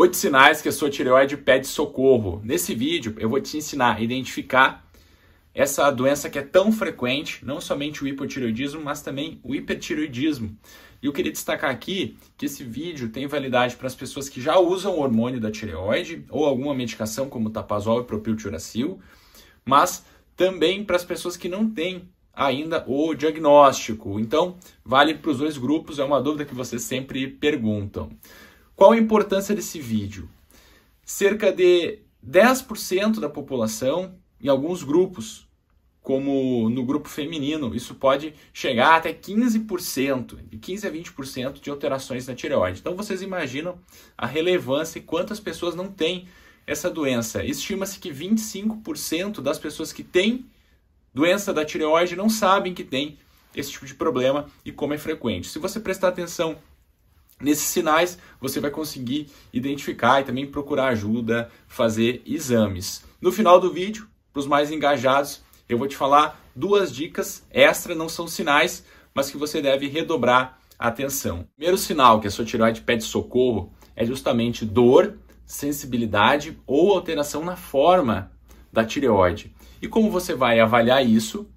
Oito sinais que a sua tireoide pede socorro. Nesse vídeo eu vou te ensinar a identificar essa doença que é tão frequente, não somente o hipotireoidismo, mas também o hipertireoidismo. E eu queria destacar aqui que esse vídeo tem validade para as pessoas que já usam o hormônio da tireoide ou alguma medicação como tapazol e propiltiuracil, mas também para as pessoas que não têm ainda o diagnóstico. Então, vale para os dois grupos, é uma dúvida que vocês sempre perguntam. Qual a importância desse vídeo? Cerca de 10% da população, em alguns grupos, como no grupo feminino, isso pode chegar até 15%, de 15 a 20% de alterações na tireoide. Então vocês imaginam a relevância e quantas pessoas não têm essa doença. Estima-se que 25% das pessoas que têm doença da tireoide não sabem que tem esse tipo de problema e como é frequente. Se você prestar atenção Nesses sinais, você vai conseguir identificar e também procurar ajuda, fazer exames. No final do vídeo, para os mais engajados, eu vou te falar duas dicas extra, não são sinais, mas que você deve redobrar a atenção. O primeiro sinal que a sua tireoide pede socorro é justamente dor, sensibilidade ou alteração na forma da tireoide. E como você vai avaliar isso,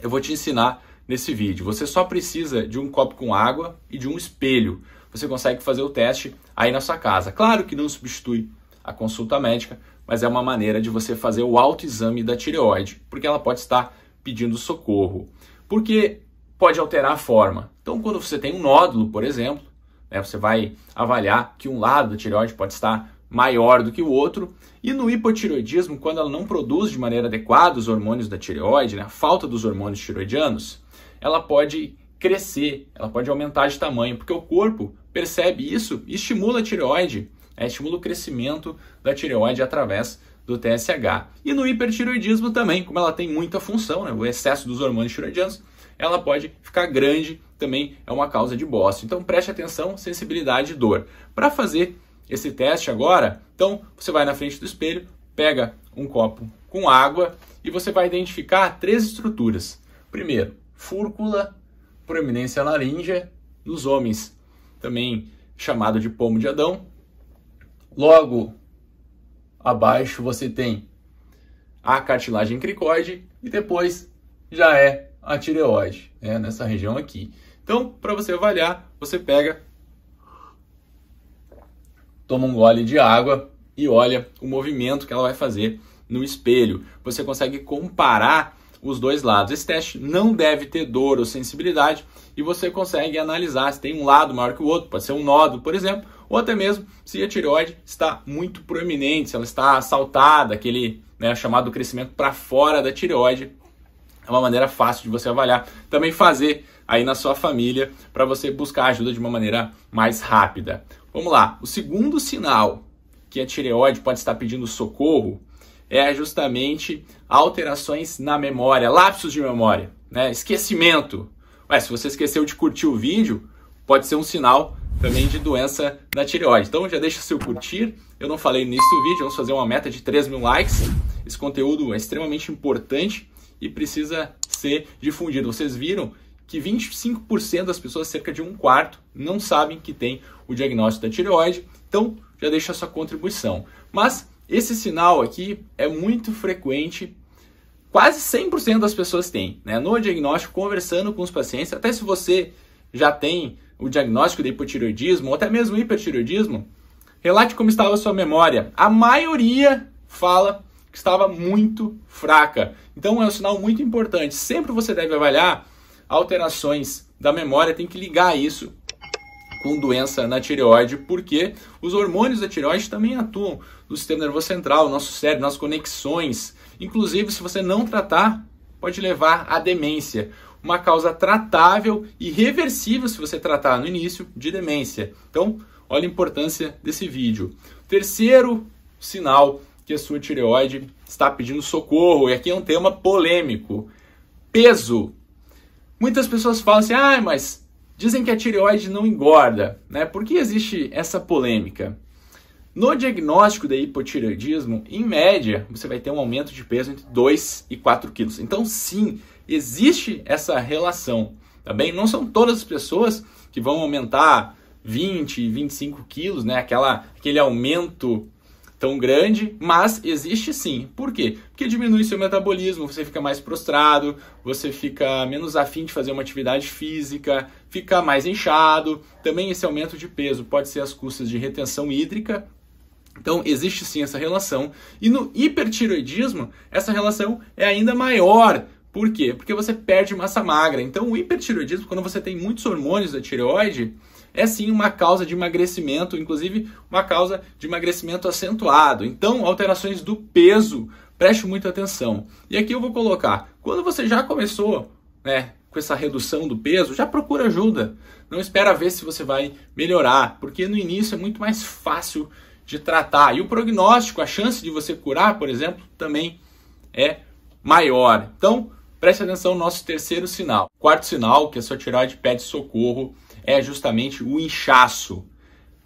eu vou te ensinar nesse vídeo. Você só precisa de um copo com água e de um espelho você consegue fazer o teste aí na sua casa. Claro que não substitui a consulta médica, mas é uma maneira de você fazer o autoexame da tireoide, porque ela pode estar pedindo socorro. Porque pode alterar a forma. Então, quando você tem um nódulo, por exemplo, né, você vai avaliar que um lado da tireoide pode estar maior do que o outro. E no hipotireoidismo, quando ela não produz de maneira adequada os hormônios da tireoide, né, a falta dos hormônios tireoidianos, ela pode crescer, ela pode aumentar de tamanho, porque o corpo percebe isso estimula a tireoide, né, estimula o crescimento da tireoide através do TSH. E no hipertiroidismo também, como ela tem muita função, né? o excesso dos hormônios tiroidianos, ela pode ficar grande, também é uma causa de bócio. Então preste atenção, sensibilidade e dor. Para fazer esse teste agora, então você vai na frente do espelho, pega um copo com água e você vai identificar três estruturas. Primeiro, fúrcula, proeminência laríngea, nos homens, também chamado de pomo de Adão. Logo abaixo você tem a cartilagem cricoide e depois já é a tireoide, né, nessa região aqui. Então, para você avaliar, você pega, toma um gole de água e olha o movimento que ela vai fazer no espelho. Você consegue comparar os dois lados. Esse teste não deve ter dor ou sensibilidade e você consegue analisar se tem um lado maior que o outro, pode ser um nódulo, por exemplo, ou até mesmo se a tireoide está muito proeminente, se ela está assaltada, aquele né, chamado crescimento para fora da tireoide. É uma maneira fácil de você avaliar. Também fazer aí na sua família para você buscar ajuda de uma maneira mais rápida. Vamos lá. O segundo sinal que a tireoide pode estar pedindo socorro é justamente alterações na memória, lapsos de memória, né? Esquecimento. Ué, se você esqueceu de curtir o vídeo, pode ser um sinal também de doença da tireoide. Então já deixa seu curtir. Eu não falei nisso no vídeo, vamos fazer uma meta de 3 mil likes. Esse conteúdo é extremamente importante e precisa ser difundido. Vocês viram que 25% das pessoas, cerca de um quarto, não sabem que tem o diagnóstico da tireoide. Então já deixa sua contribuição. Mas esse sinal aqui é muito frequente, quase 100% das pessoas têm. Né? No diagnóstico, conversando com os pacientes, até se você já tem o diagnóstico de hipotireoidismo ou até mesmo hipertireoidismo, relate como estava a sua memória. A maioria fala que estava muito fraca. Então é um sinal muito importante. Sempre você deve avaliar alterações da memória, tem que ligar isso com doença na tireoide, porque os hormônios da tireoide também atuam do sistema nervoso central, nosso cérebro, nossas conexões. Inclusive, se você não tratar, pode levar à demência. Uma causa tratável e reversível se você tratar no início de demência. Então, olha a importância desse vídeo. Terceiro sinal que a sua tireoide está pedindo socorro, e aqui é um tema polêmico. Peso. Muitas pessoas falam assim: "Ah, mas dizem que a tireoide não engorda", né? Por que existe essa polêmica? No diagnóstico de hipotireoidismo, em média, você vai ter um aumento de peso entre 2 e 4 quilos. Então, sim, existe essa relação, tá bem? Não são todas as pessoas que vão aumentar 20, 25 quilos, né? Aquela, aquele aumento tão grande, mas existe sim. Por quê? Porque diminui seu metabolismo, você fica mais prostrado, você fica menos afim de fazer uma atividade física, fica mais inchado. Também esse aumento de peso pode ser as custas de retenção hídrica, então, existe sim essa relação. E no hipertiroidismo, essa relação é ainda maior. Por quê? Porque você perde massa magra. Então, o hipertiroidismo, quando você tem muitos hormônios da tireoide, é sim uma causa de emagrecimento, inclusive uma causa de emagrecimento acentuado. Então, alterações do peso, preste muita atenção. E aqui eu vou colocar, quando você já começou, né, com essa redução do peso, já procura ajuda. Não espera ver se você vai melhorar, porque no início é muito mais fácil de tratar. E o prognóstico, a chance de você curar, por exemplo, também é maior. Então, preste atenção no nosso terceiro sinal. Quarto sinal que a é sua tireoide pede socorro é justamente o inchaço.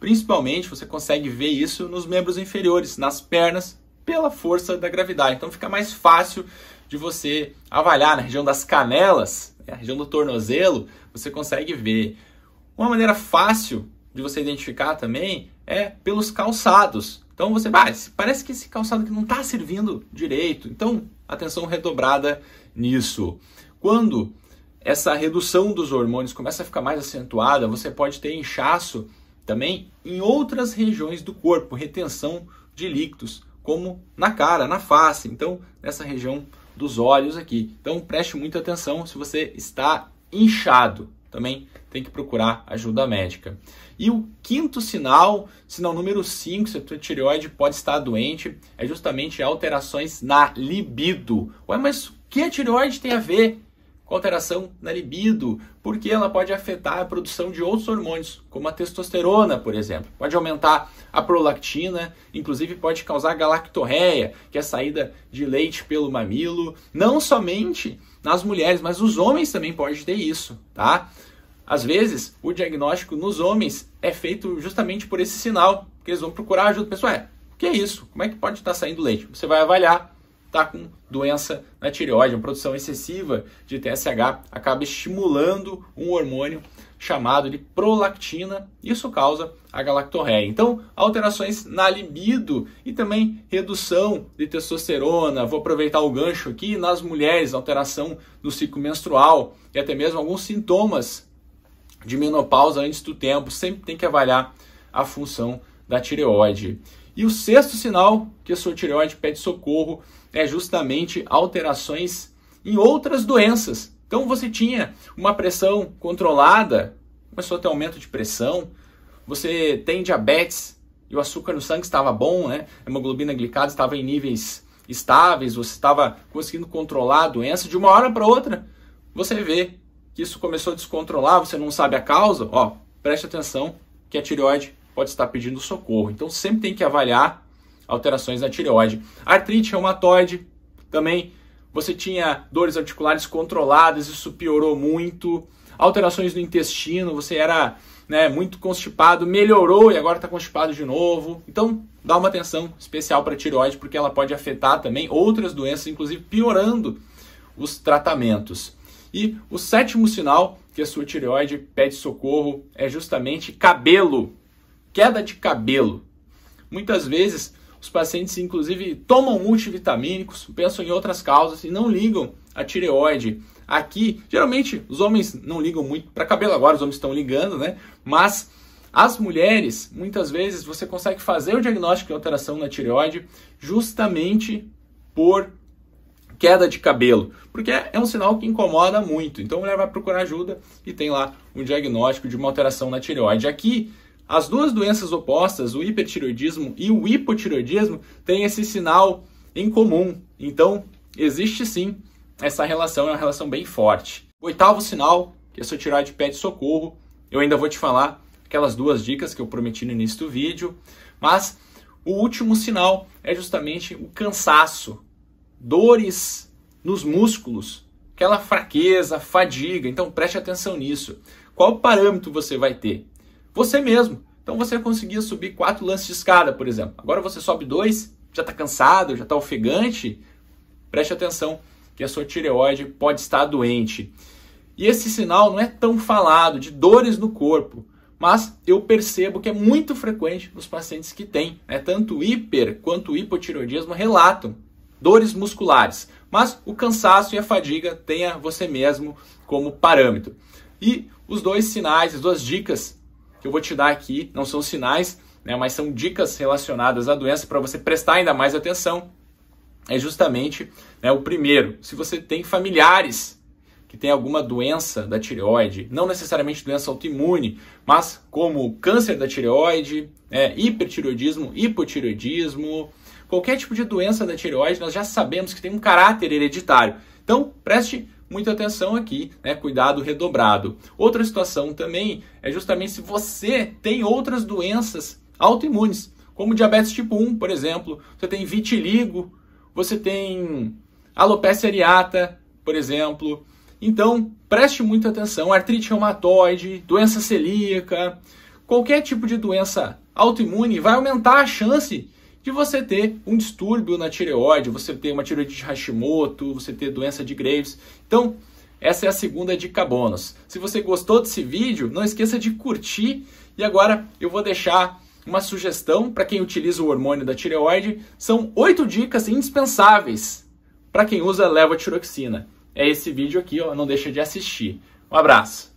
Principalmente você consegue ver isso nos membros inferiores, nas pernas, pela força da gravidade. Então fica mais fácil de você avaliar na região das canelas, na né, região do tornozelo, você consegue ver. Uma maneira fácil de você identificar também é pelos calçados. Então você vai, ah, parece que esse calçado que não está servindo direito. Então, atenção redobrada nisso. Quando essa redução dos hormônios começa a ficar mais acentuada, você pode ter inchaço também em outras regiões do corpo, retenção de líquidos, como na cara, na face, então nessa região dos olhos aqui. Então preste muita atenção se você está inchado, também tem que procurar ajuda médica. E o quinto sinal, sinal número 5, se a tua tireoide pode estar doente, é justamente alterações na libido. Ué, mas o que a tireoide tem a ver com alteração na libido? Porque ela pode afetar a produção de outros hormônios, como a testosterona, por exemplo. Pode aumentar a prolactina, inclusive pode causar galactorreia, que é a saída de leite pelo mamilo. Não somente nas mulheres, mas os homens também podem ter isso, tá? Às vezes, o diagnóstico nos homens é feito justamente por esse sinal, que eles vão procurar ajuda. Pessoal, é, o que é isso? Como é que pode estar saindo leite? Você vai avaliar, tá com doença na tireoide, uma produção excessiva de TSH acaba estimulando um hormônio chamado de prolactina. Isso causa a galactorreia. Então, alterações na libido e também redução de testosterona. Vou aproveitar o gancho aqui nas mulheres, alteração no ciclo menstrual e até mesmo alguns sintomas de menopausa antes do tempo. Sempre tem que avaliar a função da tireoide. E o sexto sinal que a sua tireoide pede socorro é justamente alterações em outras doenças, então você tinha uma pressão controlada, começou a ter aumento de pressão, você tem diabetes e o açúcar no sangue estava bom, né? A hemoglobina glicada estava em níveis estáveis, você estava conseguindo controlar a doença de uma hora para outra. Você vê que isso começou a descontrolar, você não sabe a causa, ó, preste atenção que a tireoide pode estar pedindo socorro. Então sempre tem que avaliar alterações na tireoide. Artrite reumatoide também você tinha dores articulares controladas, isso piorou muito, alterações no intestino, você era né, muito constipado, melhorou e agora está constipado de novo. Então, dá uma atenção especial para a tireoide, porque ela pode afetar também outras doenças, inclusive piorando os tratamentos. E o sétimo sinal que a sua tireoide pede socorro é justamente cabelo, queda de cabelo. Muitas vezes os pacientes, inclusive, tomam multivitamínicos, pensam em outras causas e não ligam a tireoide. Aqui, geralmente, os homens não ligam muito para cabelo, agora os homens estão ligando, né? Mas as mulheres, muitas vezes, você consegue fazer o diagnóstico de alteração na tireoide justamente por queda de cabelo, porque é um sinal que incomoda muito. Então a mulher vai procurar ajuda e tem lá um diagnóstico de uma alteração na tireoide. Aqui as duas doenças opostas, o hipertiroidismo e o hipotiroidismo, têm esse sinal em comum. Então, existe sim essa relação, é uma relação bem forte. Oitavo sinal, que é se eu tirar de pé de socorro, eu ainda vou te falar aquelas duas dicas que eu prometi no início do vídeo, mas o último sinal é justamente o cansaço, dores nos músculos, aquela fraqueza, fadiga. Então preste atenção nisso. Qual parâmetro você vai ter? Você mesmo. Então você conseguia subir quatro lances de escada, por exemplo. Agora você sobe dois, já está cansado, já está ofegante. Preste atenção que a sua tireoide pode estar doente. E esse sinal não é tão falado de dores no corpo, mas eu percebo que é muito frequente nos pacientes que têm, né? tanto hiper quanto hipotireoidismo relatam dores musculares, mas o cansaço e a fadiga tenha você mesmo como parâmetro. E os dois sinais, as duas dicas que eu vou te dar aqui não são sinais, né, mas são dicas relacionadas à doença para você prestar ainda mais atenção. É justamente né, o primeiro, se você tem familiares que tem alguma doença da tireoide, não necessariamente doença autoimune, mas como câncer da tireoide, né, hipertireoidismo, hipotireoidismo, qualquer tipo de doença da tireoide, nós já sabemos que tem um caráter hereditário. Então, preste muita atenção aqui, né? Cuidado redobrado. Outra situação também é justamente se você tem outras doenças autoimunes, como diabetes tipo 1, por exemplo, você tem vitiligo, você tem alopecia areata, por exemplo. Então, preste muita atenção, artrite reumatoide, doença celíaca, qualquer tipo de doença autoimune vai aumentar a chance de você ter um distúrbio na tireoide, você ter uma tireoide de Hashimoto, você ter doença de Graves. Então, essa é a segunda dica bônus. Se você gostou desse vídeo, não esqueça de curtir. E agora eu vou deixar uma sugestão para quem utiliza o hormônio da tireoide. São oito dicas indispensáveis para quem usa levotiroxina. É esse vídeo aqui, ó, não deixa de assistir. Um abraço!